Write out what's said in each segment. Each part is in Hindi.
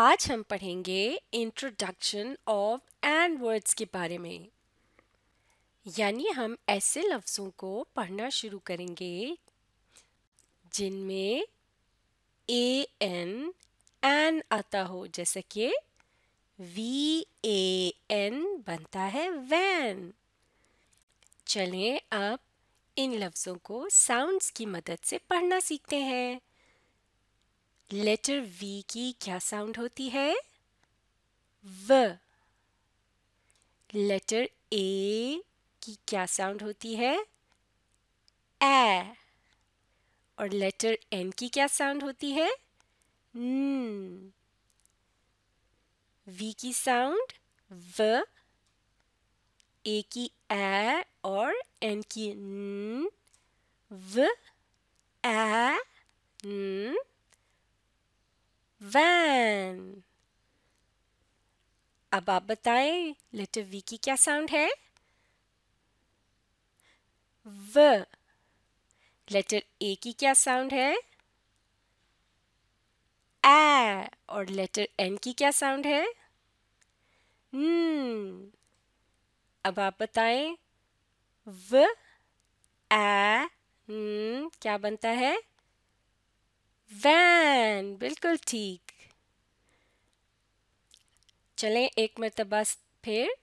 आज हम पढ़ेंगे इंट्रोडक्शन ऑफ एंड वर्ड्स के बारे में यानी हम ऐसे लफ्ज़ों को पढ़ना शुरू करेंगे जिनमें ए एन एन आता हो जैसे कि वी ए एन बनता है वैन चलें अब इन लफ्ज़ों को साउंड्स की मदद से पढ़ना सीखते हैं लेटर वी की क्या साउंड होती है व लेटर ए की क्या साउंड होती है ए और लेटर एन की क्या साउंड होती है वी की साउंड व ए की ए और एन की न व ए न वैन अब आप बताएं लेटर वी की क्या साउंड है व लेटर ए की क्या साउंड है ए और लेटर एन की क्या साउंड है न अब आप बताएं व ए न क्या बनता है वैन बिल्कुल ठीक चलें एक मरतबा फिर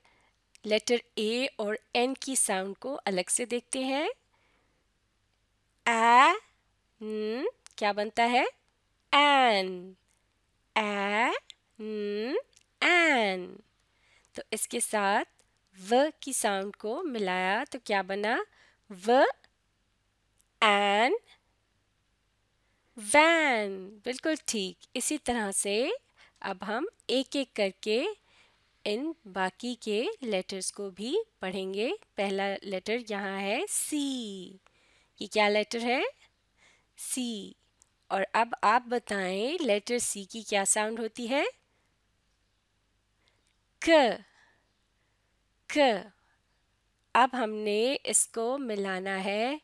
लेटर ए और एन की साउंड को अलग से देखते हैं ए क्या बनता है एन ए एन तो इसके साथ व की साउंड को मिलाया तो क्या बना व एन वैन बिल्कुल ठीक इसी तरह से अब हम एक एक करके इन बाकी के लेटर्स को भी पढ़ेंगे पहला लेटर यहाँ है सी ये क्या लेटर है सी और अब आप बताएं लेटर सी की क्या साउंड होती है क क अब हमने इसको मिलाना है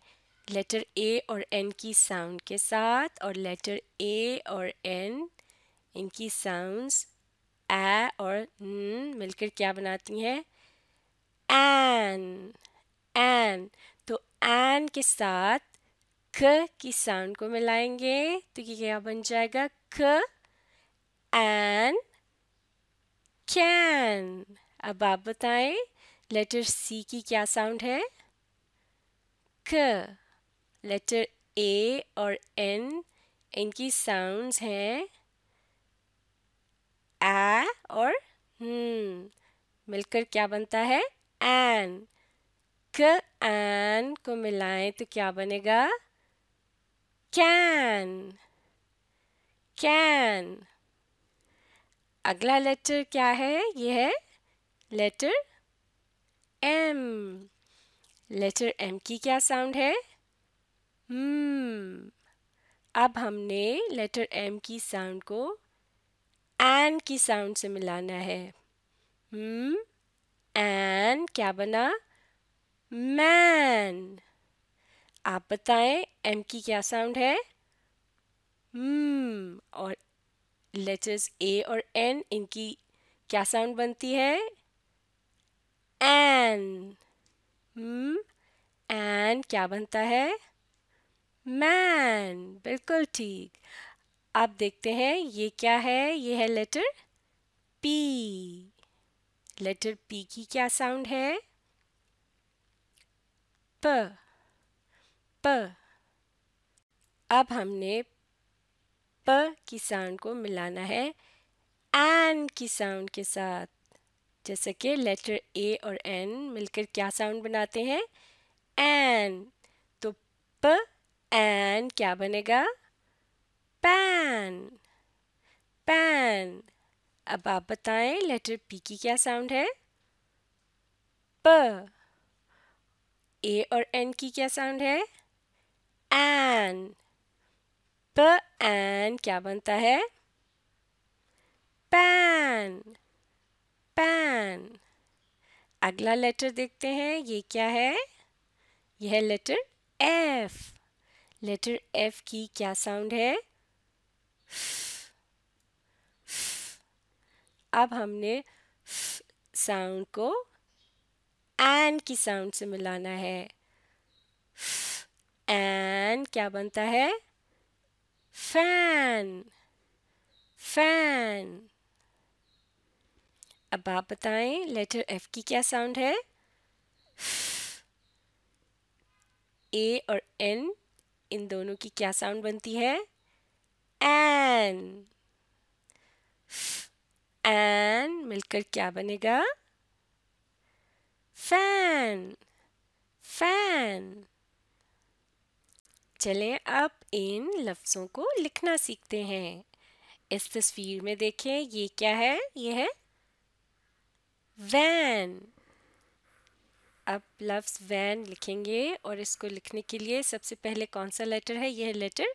लेटर ए और एन की साउंड के साथ और लेटर ए और एन इनकी साउंड्स ए और न मिलकर क्या बनाती हैं एन एन तो एन के साथ ख की साउंड को मिलाएंगे तो ये क्या बन जाएगा ख एन कैन अब आप बताएं लेटर सी की क्या साउंड है क लेटर ए और एन इनकी साउंड्स हैं आ और हम्म मिलकर क्या बनता है एन क एन को मिलाएं तो क्या बनेगा कैन कैन अगला लेटर क्या है ये है लेटर एम लेटर एम की क्या साउंड है हम्म अब हमने लेटर एम की साउंड को एन की साउंड से मिलाना है हम्म एन क्या बना मैन आप बताएं एम की क्या साउंड है हम्म और लेटर्स ए और एन इनकी क्या साउंड बनती है एन हम्म एन क्या बनता है मैन बिल्कुल ठीक आप देखते हैं ये क्या है ये है लेटर पी लेटर पी की क्या साउंड है प प अब हमने प की साउंड को मिलाना है एन की साउंड के साथ जैसे कि लेटर ए और एन मिलकर क्या साउंड बनाते हैं एन तो प एंड क्या बनेगा पैन पैन अब आप बताएं लेटर पी की क्या साउंड है प ए और एन की क्या साउंड है एन प एन क्या बनता है पैन पैन अगला लेटर देखते हैं ये क्या है यह लेटर एफ़ लेटर एफ की क्या साउंड है अब हमने साउंड को एन की साउंड से मिलाना है एन क्या बनता है फैन फैन अब आप बताएं लेटर एफ की क्या साउंड है ए और एन इन दोनों की क्या साउंड बनती है एन एन मिलकर क्या बनेगा फैन फैन चले अब इन लफ्ज़ों को लिखना सीखते हैं इस तस्वीर में देखें ये क्या है ये है वैन अब लफ्स वैन लिखेंगे और इसको लिखने के लिए सबसे पहले कौन सा लेटर है यह लेटर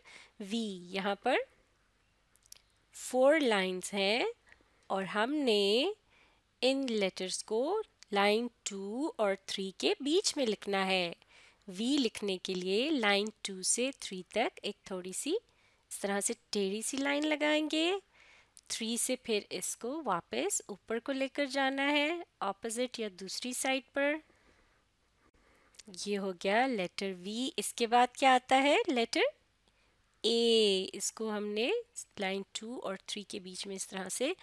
वी यहाँ पर फोर लाइंस हैं और हमने इन लेटर्स को लाइन टू और थ्री के बीच में लिखना है वी लिखने के लिए लाइन टू से थ्री तक एक थोड़ी सी इस तरह से टेढ़ी सी लाइन लगाएंगे थ्री से फिर इसको वापस ऊपर को लेकर जाना है ऑपोजिट या दूसरी साइड पर ये हो गया लेटर वी इसके बाद क्या आता है लेटर ए इसको हमने लाइन टू और थ्री के बीच में इस तरह से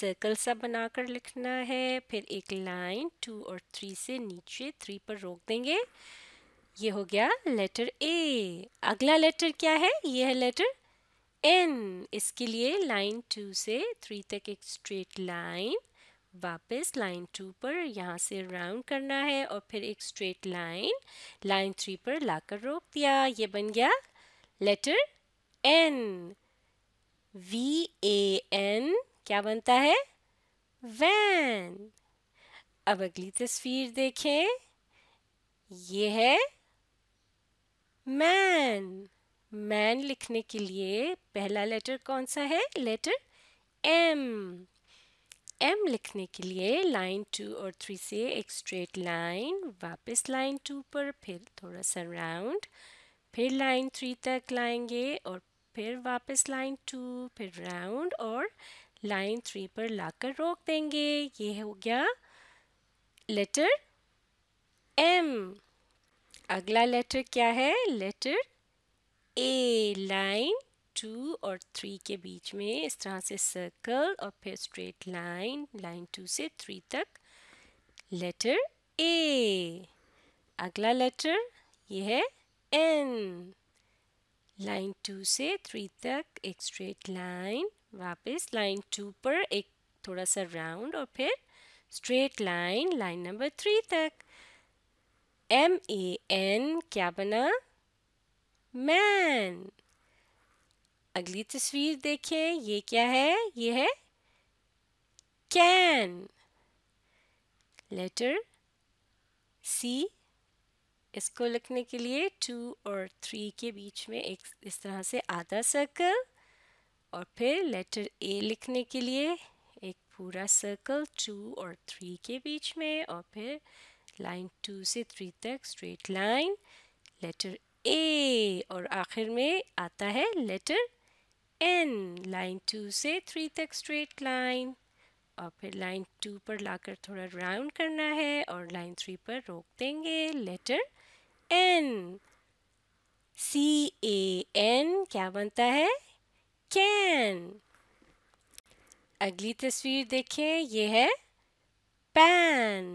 सर्कल सा बनाकर लिखना है फिर एक लाइन टू और थ्री से नीचे थ्री पर रोक देंगे ये हो गया लेटर ए अगला लेटर क्या है ये है लेटर एन इसके लिए लाइन टू से थ्री तक एक स्ट्रेट लाइन वापस लाइन टू पर यहाँ से राउंड करना है और फिर एक स्ट्रेट लाइन लाइन थ्री पर लाकर रोक दिया ये बन गया letter N V A N क्या बनता है वैन अब अगली तस्वीर देखें ये है मैन मैन लिखने के लिए पहला लेटर कौन सा है लेटर एम एम लिखने के लिए लाइन टू और थ्री से एक स्ट्रेट लाइन वापस लाइन टू पर फिर थोड़ा सा राउंड फिर लाइन थ्री तक लाएंगे और फिर वापस लाइन टू फिर राउंड और लाइन थ्री पर लाकर रोक देंगे ये हो गया लेटर एम अगला लेटर क्या है लेटर ए लाइन टू और थ्री के बीच में इस तरह से सर्कल और फिर स्ट्रेट लाइन लाइन टू से थ्री तक लेटर ए अगला लेटर ये है एन लाइन टू से थ्री तक एक स्ट्रेट लाइन वापस लाइन टू पर एक थोड़ा सा राउंड और फिर straight line line number three तक एम ए एन क्या बना मैन अगली तस्वीर देखें ये क्या है ये है कैन लेटर सी इसको लिखने के लिए टू और थ्री के बीच में एक इस तरह से आधा सर्कल और फिर लेटर ए लिखने के लिए एक पूरा सर्कल टू और थ्री के बीच में और फिर लाइन टू से थ्री तक स्ट्रेट लाइन लेटर ए और आखिर में आता है लेटर एन लाइन टू से थ्री तक स्ट्रेट लाइन और फिर लाइन टू पर लाकर थोड़ा राउंड करना है और लाइन थ्री पर रोक देंगे letter N C A N क्या बनता है कैन अगली तस्वीर देखें ये है पैन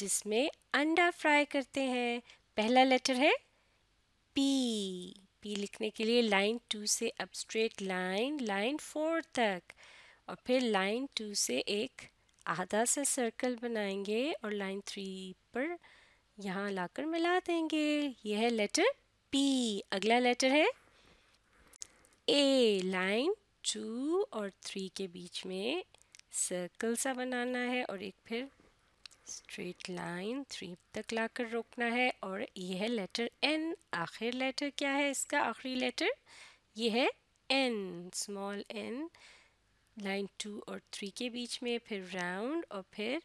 जिसमें अंडा फ्राई करते हैं पहला लेटर है पी पी लिखने के लिए लाइन टू से अब स्ट्रेट लाइन लाइन फोर तक और फिर लाइन टू से एक आधा सा सर्कल बनाएंगे और लाइन थ्री पर यहाँ लाकर मिला देंगे यह है लेटर पी अगला लेटर है ए लाइन टू और थ्री के बीच में सर्कल सा बनाना है और एक फिर स्ट्रेट लाइन थ्री तक लाकर रोकना है और ये है लेटर एन आखिर लेटर क्या है इसका आखिरी लेटर ये है N small N line two और थ्री के बीच में फिर राउंड और फिर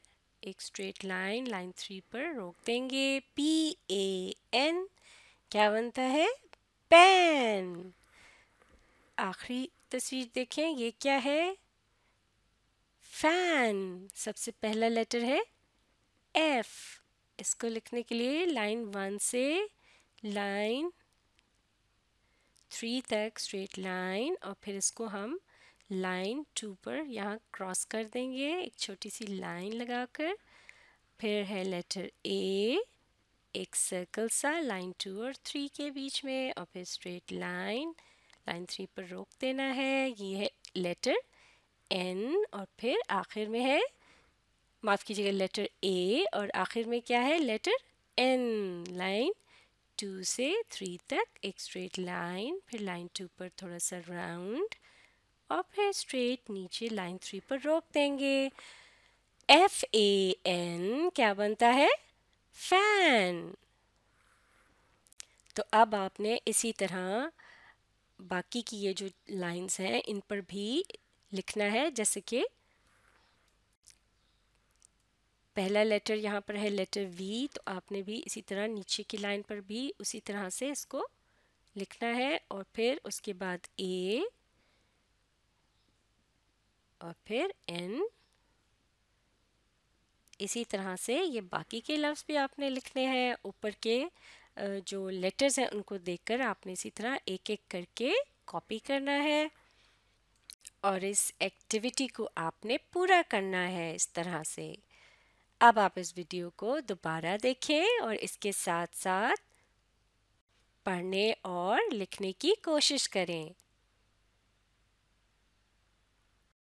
एक स्ट्रेट लाइन लाइन थ्री पर रोक देंगे पी ए एन क्या बनता है पेन आखिरी तस्वीर देखें ये क्या है फैन सबसे पहला लेटर है एफ इसको लिखने के लिए लाइन वन से लाइन थ्री तक स्ट्रेट लाइन और फिर इसको हम लाइन टू पर यहाँ क्रॉस कर देंगे एक छोटी सी लाइन लगाकर फिर है लेटर ए एक सर्कल सा लाइन टू और थ्री के बीच में और फिर स्ट्रेट लाइन लाइन थ्री पर रोक देना है ये है लेटर एन और फिर आखिर में है माफ़ कीजिएगा लेटर ए और आखिर में क्या है लेटर एन लाइन टू से थ्री तक एक स्ट्रेट लाइन फिर लाइन टू पर थोड़ा सा राउंड और फिर स्ट्रेट नीचे लाइन थ्री पर रोक देंगे एफ ए एन क्या बनता है फैन तो अब आपने इसी तरह बाकी की ये जो लाइंस हैं इन पर भी लिखना है जैसे कि पहला लेटर यहाँ पर है लेटर वी तो आपने भी इसी तरह नीचे की लाइन पर भी उसी तरह से इसको लिखना है और फिर उसके बाद ए और फिर एन इसी तरह से ये बाकी के लफ्ज़ भी आपने लिखने हैं ऊपर के जो लेटर्स हैं उनको देखकर आपने इसी तरह एक एक करके कॉपी करना है और इस एक्टिविटी को आपने पूरा करना है इस तरह से अब आप इस वीडियो को दोबारा देखें और इसके साथ साथ पढ़ने और लिखने की कोशिश करें